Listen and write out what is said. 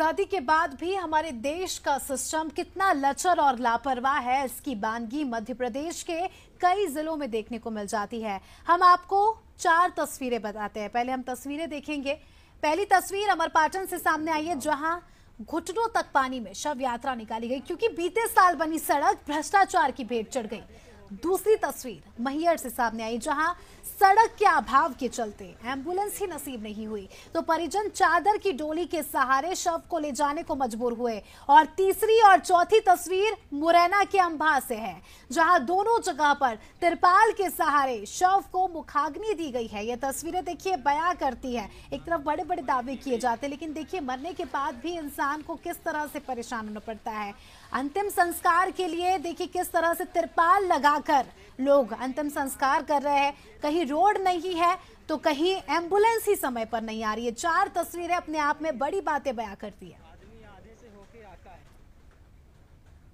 आज़ादी के बाद भी हमारे देश का सिस्टम कितना लचर और लापरवाह है इसकी बानगी मध्य प्रदेश के कई जिलों में देखने को मिल जाती है हम आपको चार तस्वीरें बताते हैं पहले हम तस्वीरें देखेंगे पहली तस्वीर अमरपाटन से सामने आई है जहां घुटनों तक पानी में शव यात्रा निकाली गई क्योंकि बीते साल बनी सड़क भ्रष्टाचार की भेंट चढ़ गई दूसरी तस्वीर महियर से सामने आई जहां सड़क के अभाव के चलते एम्बुलेंस ही नसीब नहीं हुई तो परिजन चादर की डोली के सहारे शव को ले जाने को मजबूर हुए और तीसरी और चौथी तस्वीर मुरैना के अंबा से है जहां दोनों जगह पर तिरपाल के सहारे शव को मुखाग्नि दी गई है ये तस्वीरें देखिए बया करती है एक तरफ बड़े बड़े दावे किए जाते लेकिन देखिए मरने के बाद भी इंसान को किस तरह से परेशान होना पड़ता है अंतिम संस्कार के लिए देखिए किस तरह से तिरपाल लगा जाकर लोग अंतिम संस्कार कर रहे हैं कहीं रोड नहीं है तो कहीं एम्बुलेंस ही समय पर नहीं आ रही है चार तस्वीरें अपने आप में बड़ी बातें बयां करती है